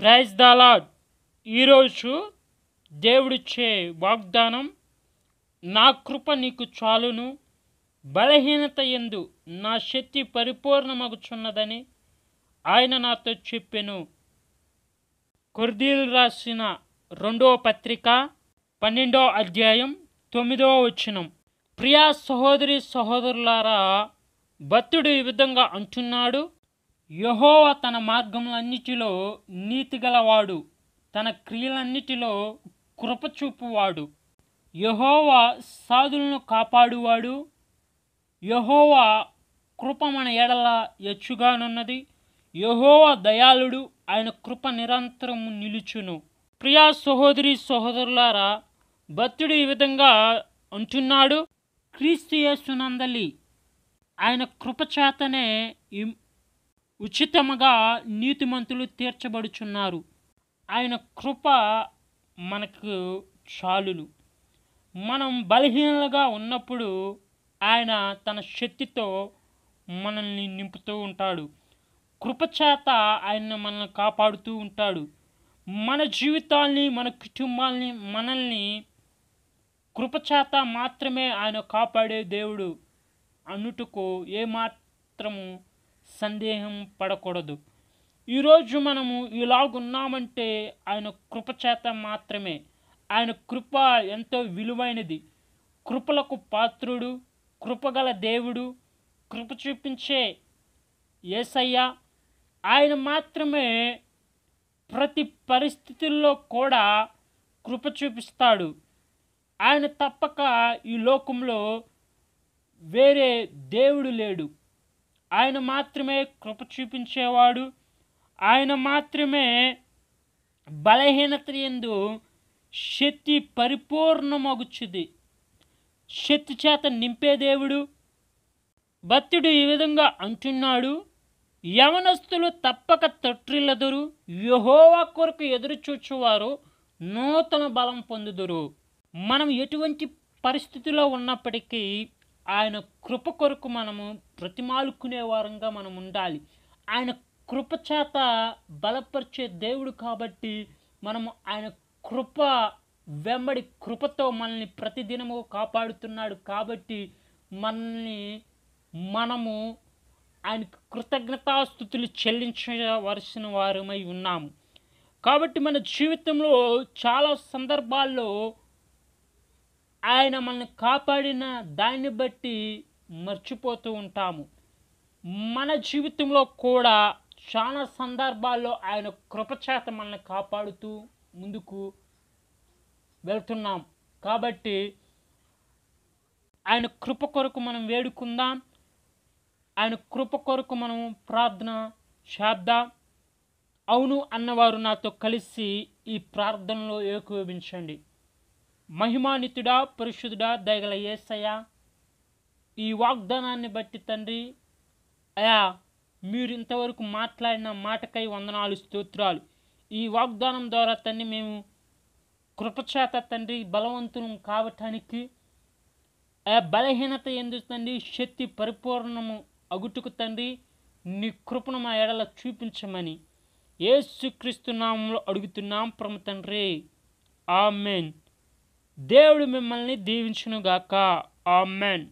praise lord ఈరోజు దేవుడిచ్చే వాగ్దానం నా కృప నీకు చాలును బలహీనత ఎందు నా శక్తి పరిపూర్ణమగుచున్నదని ఆయన నాతో చెప్పెను కొర్దీలు రాసిన రెండవ పత్రిక పన్నెండో అధ్యాయం తొమ్మిదవ వచనం ప్రియా సహోదరి సహోదరులారా భక్తుడు ఈ విధంగా అంటున్నాడు యహోవ తన మార్గములన్నిటిలో నీతిగలవాడు తన క్రియలన్నిటిలో కృపచూపువాడు యహోవ సాధులను కాపాడువాడు యహోవ కృప మన ఎడల ఎచ్చుగానున్నది యహోవ దయాళుడు ఆయన కృప నిరంతరం నిలుచును ప్రియా సహోదరి సహోదరులారా భక్తుడు ఈ విధంగా అంటున్నాడు క్రీస్తు యేసునందలి ఆయన కృపచేతనే ఉచితముగా నీతిమంతులు తీర్చబడుచున్నారు ఆయన కృప మనకు చాలులు మనం బలహీనలుగా ఉన్నప్పుడు ఆయన తన శక్తితో మనల్ని నింపుతూ ఉంటాడు కృపచేత ఆయన మనల్ని కాపాడుతూ ఉంటాడు మన జీవితాల్ని మన కుటుంబాల్ని మనల్ని కృపచేత మాత్రమే ఆయన కాపాడే దేవుడు అన్నుటకు ఏమాత్రము సందేహం పడకూడదు ఈరోజు మనము ఇలాగున్నామంటే ఆయన కృపచేత మాత్రమే ఆయన కృప ఎంతో విలువైనది కృపలకు పాత్రుడు కృపగల దేవుడు కృప చూపించే ఏసయ్య ఆయన మాత్రమే ప్రతి పరిస్థితుల్లో కూడా కృప చూపిస్తాడు ఆయన తప్పక ఈ లోకంలో వేరే దేవుడు లేడు ఆయన మాత్రమే కృప చూపించేవాడు ఆయన మాత్రమే బలహీనత ఎందు శక్తి పరిపూర్ణమగుచ్చుది శక్తి చేత నింపే దేవుడు భక్తుడు ఈ విధంగా అంటున్నాడు యవనస్తులు తప్పక తొట్టిల్లదురు యహోవా కొరకు ఎదురు చూచువారు నూతన బలం పొందుదురు మనం ఎటువంటి పరిస్థితిలో ఉన్నప్పటికీ ఆయన కృప కొరకు మనము బ్రతిమాలుకునే వారంగా మనం ఉండాలి ఆయన కృపచేత బలపరిచే దేవుడు కాబట్టి మనము ఆయన కృప వెంబడి కృపతో మనల్ని ప్రతిదినము కాపాడుతున్నాడు కాబట్టి మనల్ని మనము ఆయనకు కృతజ్ఞతాస్థుతులు చెల్లించవలసిన వారమై ఉన్నాము కాబట్టి మన జీవితంలో చాలా సందర్భాల్లో ఆయన మనల్ని కాపాడిన దాన్ని బట్టి మర్చిపోతూ ఉంటాము మన జీవితంలో కూడా చాలా సందర్భాల్లో ఆయన కృపచేత మనల్ని కాపాడుతూ ముందుకు వెళ్తున్నాం కాబట్టి ఆయన కృప కొరకు మనం వేడుకుందాం ఆయన కృప కొరకు మనం ప్రార్థన చేద్దాం అవును అన్నవారు నాతో కలిసి ఈ ప్రార్థనలో ఏకోపించండి మహిమానితుడా పరిశుద్ధుడా దయగల ఏసయ్య ఈ వాగ్దానాన్ని బట్టి తండ్రి అయా మీరు ఇంతవరకు మాట్లాడిన మాటకై వందనాలు స్తోత్రాలు ఈ వాగ్దానం ద్వారా తండ్రి మేము కృపచేత తండ్రి బలవంతులం కావటానికి బలహీనత ఎందుకు తండ్రి శక్తి పరిపూర్ణము అగుటుకు తండ్రి నీ కృపను మా ఎడల చూపించమని ఏసుక్రీస్తు నామంలో అడుగుతున్నాం ప్రమ తండ్రి ఆమెన్ దేవుడు మిమ్మల్ని దీవించునుగాక ఆమెన్